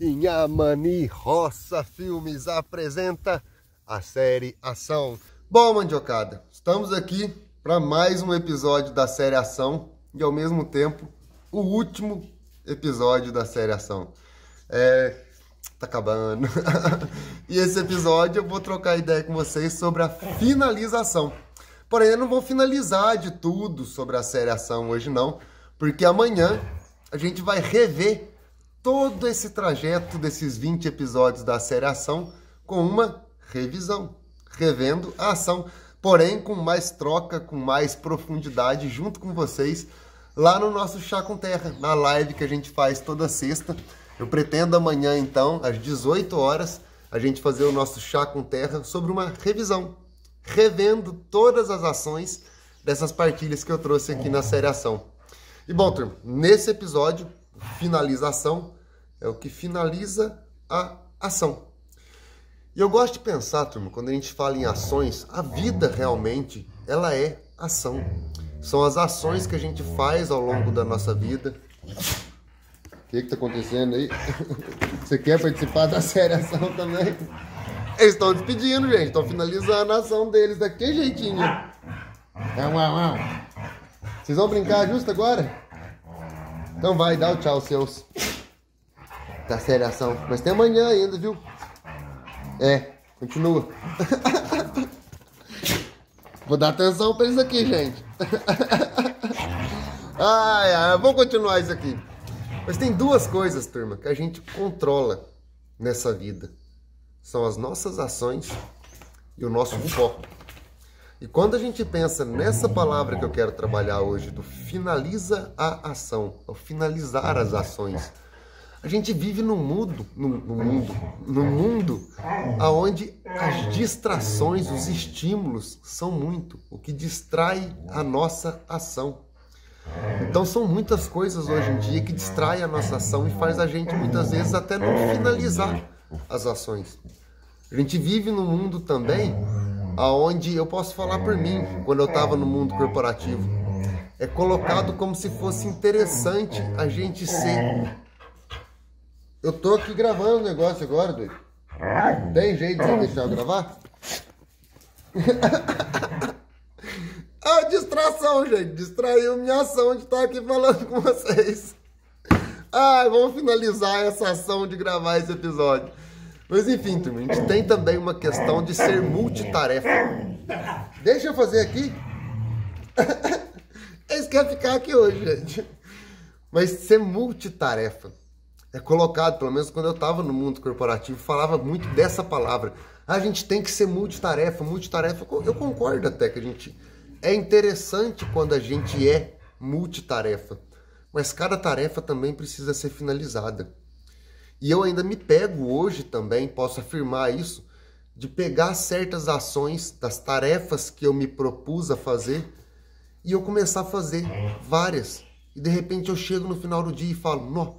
Inhamani Roça Filmes apresenta a série Ação. Bom, mandiocada, estamos aqui para mais um episódio da série Ação e ao mesmo tempo o último episódio da série Ação. É, tá acabando. e esse episódio eu vou trocar ideia com vocês sobre a finalização. Porém, eu não vou finalizar de tudo sobre a série ação hoje não, porque amanhã a gente vai rever todo esse trajeto desses 20 episódios da série ação com uma revisão, revendo a ação, porém com mais troca, com mais profundidade junto com vocês lá no nosso Chá com Terra, na live que a gente faz toda sexta. Eu pretendo amanhã, então, às 18 horas, a gente fazer o nosso Chá com Terra sobre uma revisão revendo todas as ações dessas partilhas que eu trouxe aqui na série ação. E bom, turma, nesse episódio, finalização é o que finaliza a ação. E eu gosto de pensar, turma, quando a gente fala em ações, a vida realmente, ela é ação. São as ações que a gente faz ao longo da nossa vida. O que está acontecendo aí? Você quer participar da série ação também? Eles estão despedindo, gente. Estão finalizando a ação deles daquele jeitinho. É um, um, Vocês vão brincar justo agora? Então vai, dá o tchau, seus. Tá séria ação. Mas tem amanhã ainda, viu? É, continua. Vou dar atenção pra eles aqui, gente. ai, ai, vamos continuar isso aqui. Mas tem duas coisas, turma, que a gente controla nessa vida são as nossas ações e o nosso foco. E quando a gente pensa nessa palavra que eu quero trabalhar hoje, do finaliza a ação, ao finalizar as ações, a gente vive num mundo, num, num mundo, num mundo aonde as distrações, os estímulos são muito, o que distrai a nossa ação. Então são muitas coisas hoje em dia que distraem a nossa ação e faz a gente muitas vezes até não finalizar Tipo. as ações. A gente vive num mundo também aonde eu posso falar por mim, quando eu estava no mundo corporativo. É colocado como se fosse interessante a gente ser. Eu tô aqui gravando o negócio agora, doido. Tem jeito de deixar eu gravar? ah, distração, gente. Distraiu minha ação de estar aqui falando com vocês. Ai, vamos finalizar essa ação de gravar esse episódio. Mas enfim, turma, a gente tem também uma questão de ser multitarefa. Deixa eu fazer aqui. Eles querem ficar aqui hoje, gente. Mas ser multitarefa é colocado, pelo menos quando eu estava no mundo corporativo, falava muito dessa palavra. A gente tem que ser multitarefa, multitarefa. Eu concordo até que a gente é interessante quando a gente é multitarefa mas cada tarefa também precisa ser finalizada. E eu ainda me pego hoje também, posso afirmar isso, de pegar certas ações das tarefas que eu me propus a fazer e eu começar a fazer várias. E de repente eu chego no final do dia e falo: Nó,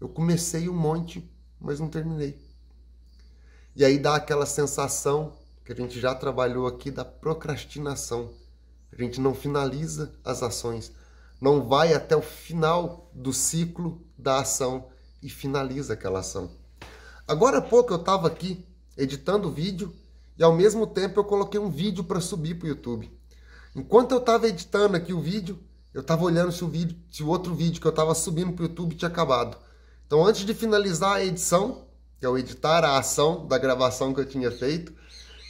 eu comecei um monte, mas não terminei. E aí dá aquela sensação que a gente já trabalhou aqui da procrastinação. A gente não finaliza as ações não vai até o final do ciclo da ação e finaliza aquela ação. Agora há pouco eu estava aqui editando o vídeo e ao mesmo tempo eu coloquei um vídeo para subir para o YouTube. Enquanto eu estava editando aqui o vídeo, eu estava olhando se o, vídeo, se o outro vídeo que eu estava subindo para o YouTube tinha acabado. Então antes de finalizar a edição, que é o editar a ação da gravação que eu tinha feito,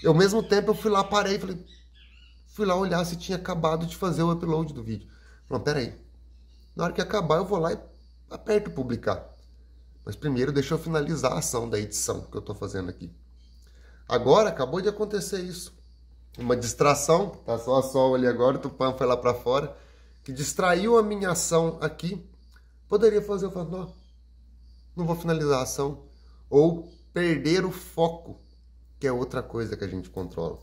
eu ao mesmo tempo eu fui lá, parei, falei, fui lá olhar se tinha acabado de fazer o upload do vídeo. Não, peraí. Na hora que acabar, eu vou lá e aperto publicar. Mas primeiro deixa eu finalizar a ação da edição que eu estou fazendo aqui. Agora acabou de acontecer isso. Uma distração, tá só a sol ali agora, o Tupã foi lá para fora, que distraiu a minha ação aqui. Poderia fazer, eu falo, não, não vou finalizar a ação. Ou perder o foco, que é outra coisa que a gente controla.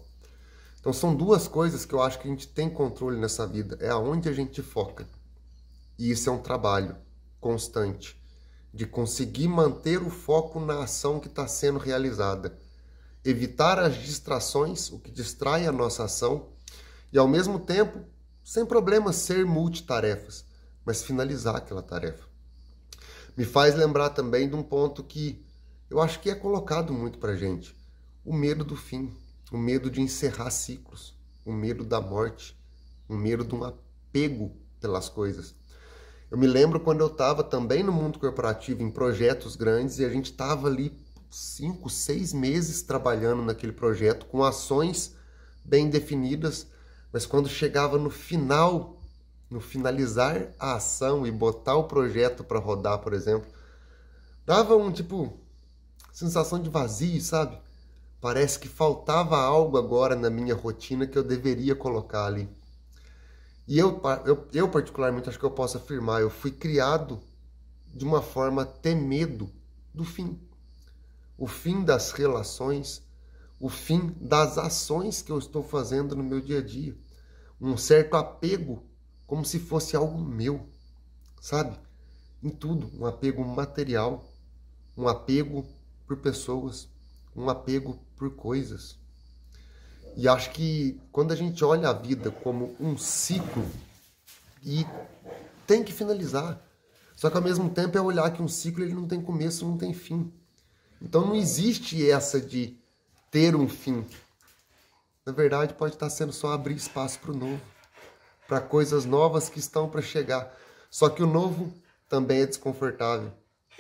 Então são duas coisas que eu acho que a gente tem controle nessa vida, é aonde a gente foca. E isso é um trabalho constante de conseguir manter o foco na ação que está sendo realizada, evitar as distrações, o que distrai a nossa ação, e ao mesmo tempo, sem problema, ser multitarefas, mas finalizar aquela tarefa. Me faz lembrar também de um ponto que eu acho que é colocado muito para gente: o medo do fim o medo de encerrar ciclos, o medo da morte, o medo de um apego pelas coisas. Eu me lembro quando eu estava também no mundo corporativo, em projetos grandes, e a gente estava ali cinco, seis meses trabalhando naquele projeto, com ações bem definidas, mas quando chegava no final, no finalizar a ação e botar o projeto para rodar, por exemplo, dava um tipo sensação de vazio, sabe? Parece que faltava algo agora na minha rotina que eu deveria colocar ali. E eu, eu, eu particularmente, acho que eu posso afirmar, eu fui criado de uma forma a ter medo do fim. O fim das relações, o fim das ações que eu estou fazendo no meu dia a dia. Um certo apego, como se fosse algo meu, sabe? Em tudo, um apego material, um apego por pessoas, um apego por coisas. E acho que quando a gente olha a vida como um ciclo e tem que finalizar, só que ao mesmo tempo é olhar que um ciclo ele não tem começo, não tem fim. Então não existe essa de ter um fim. Na verdade, pode estar sendo só abrir espaço para o novo, para coisas novas que estão para chegar. Só que o novo também é desconfortável,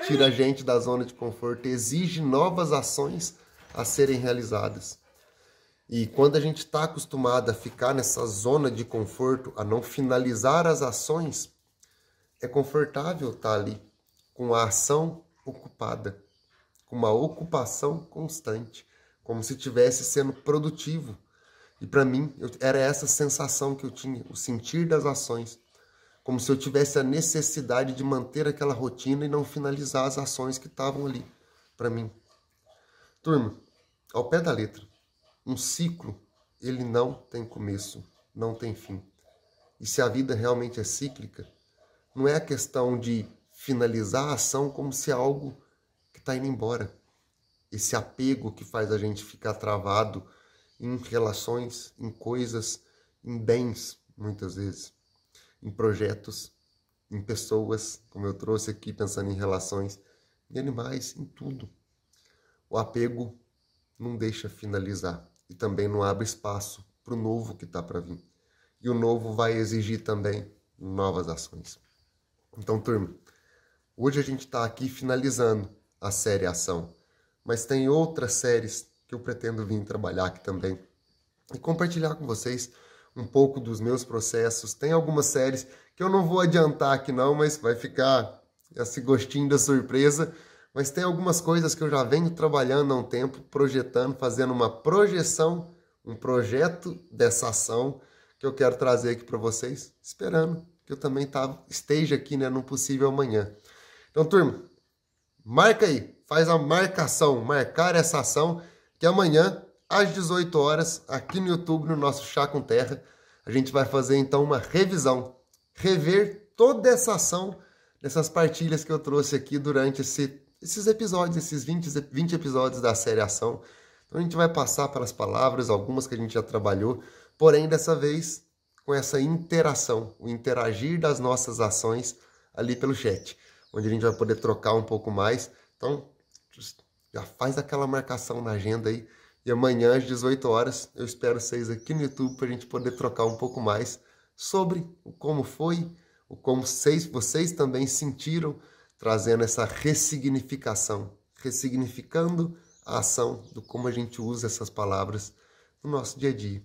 tira a gente da zona de conforto, exige novas ações a serem realizadas. E quando a gente está acostumado a ficar nessa zona de conforto, a não finalizar as ações, é confortável estar tá ali com a ação ocupada, com uma ocupação constante, como se estivesse sendo produtivo. E para mim, eu, era essa sensação que eu tinha, o sentir das ações, como se eu tivesse a necessidade de manter aquela rotina e não finalizar as ações que estavam ali para mim. Turma, ao pé da letra, um ciclo, ele não tem começo, não tem fim. E se a vida realmente é cíclica, não é a questão de finalizar a ação como se é algo que está indo embora. Esse apego que faz a gente ficar travado em relações, em coisas, em bens, muitas vezes, em projetos, em pessoas, como eu trouxe aqui, pensando em relações, em animais, em tudo. O apego não deixa finalizar e também não abre espaço para o novo que está para vir. E o novo vai exigir também novas ações. Então, turma, hoje a gente está aqui finalizando a série Ação, mas tem outras séries que eu pretendo vir trabalhar aqui também e compartilhar com vocês um pouco dos meus processos. Tem algumas séries que eu não vou adiantar aqui não, mas vai ficar esse gostinho da surpresa mas tem algumas coisas que eu já venho trabalhando há um tempo, projetando, fazendo uma projeção, um projeto dessa ação que eu quero trazer aqui para vocês, esperando que eu também tá, esteja aqui né, no possível amanhã. Então, turma, marca aí, faz a marcação, marcar essa ação, que amanhã, às 18 horas, aqui no YouTube, no nosso Chá com Terra, a gente vai fazer então uma revisão, rever toda essa ação nessas partilhas que eu trouxe aqui durante esse esses episódios, esses 20, 20 episódios da série Ação. Então a gente vai passar pelas palavras, algumas que a gente já trabalhou, porém dessa vez com essa interação, o interagir das nossas ações ali pelo chat, onde a gente vai poder trocar um pouco mais. Então já faz aquela marcação na agenda aí. E amanhã às 18 horas eu espero vocês aqui no YouTube para a gente poder trocar um pouco mais sobre o como foi, o como vocês, vocês também sentiram trazendo essa ressignificação, ressignificando a ação do como a gente usa essas palavras no nosso dia a dia.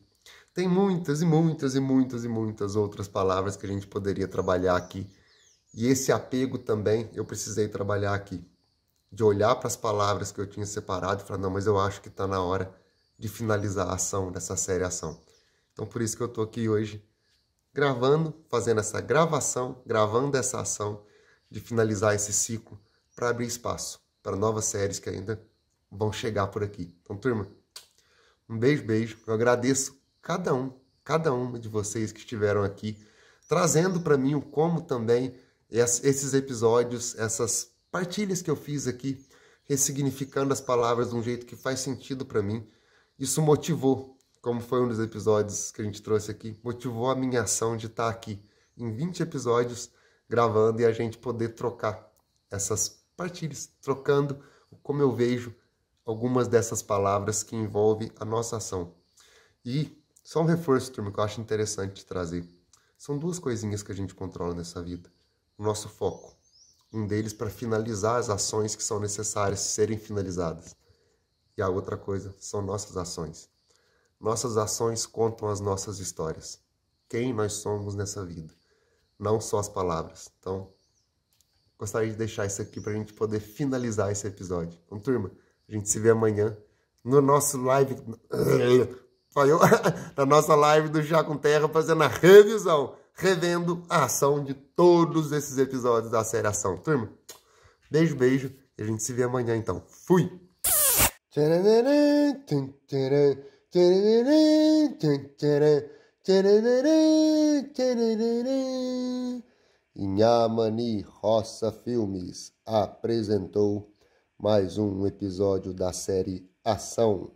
Tem muitas e muitas e muitas e muitas outras palavras que a gente poderia trabalhar aqui. E esse apego também eu precisei trabalhar aqui. De olhar para as palavras que eu tinha separado e falar, não, mas eu acho que está na hora de finalizar a ação dessa série ação. Então por isso que eu estou aqui hoje gravando, fazendo essa gravação, gravando essa ação de finalizar esse ciclo para abrir espaço para novas séries que ainda vão chegar por aqui. Então, turma, um beijo, beijo. Eu agradeço cada um, cada uma de vocês que estiveram aqui, trazendo para mim o como também esses episódios, essas partilhas que eu fiz aqui, ressignificando as palavras de um jeito que faz sentido para mim. Isso motivou, como foi um dos episódios que a gente trouxe aqui, motivou a minha ação de estar tá aqui em 20 episódios gravando e a gente poder trocar essas partilhas, trocando como eu vejo algumas dessas palavras que envolvem a nossa ação. E só um reforço, turma, que eu acho interessante trazer. São duas coisinhas que a gente controla nessa vida: o nosso foco. Um deles para finalizar as ações que são necessárias serem finalizadas. E a outra coisa são nossas ações. Nossas ações contam as nossas histórias. Quem nós somos nessa vida não só as palavras. Então, gostaria de deixar isso aqui para a gente poder finalizar esse episódio. Então, turma, a gente se vê amanhã no nosso live. Falhou? Na nossa live do Chá com Terra, fazendo a revisão, revendo a ação de todos esses episódios da série Ação. Turma, beijo, beijo. E a gente se vê amanhã, então. Fui! Inhamani Roça Filmes apresentou mais um episódio da série Ação.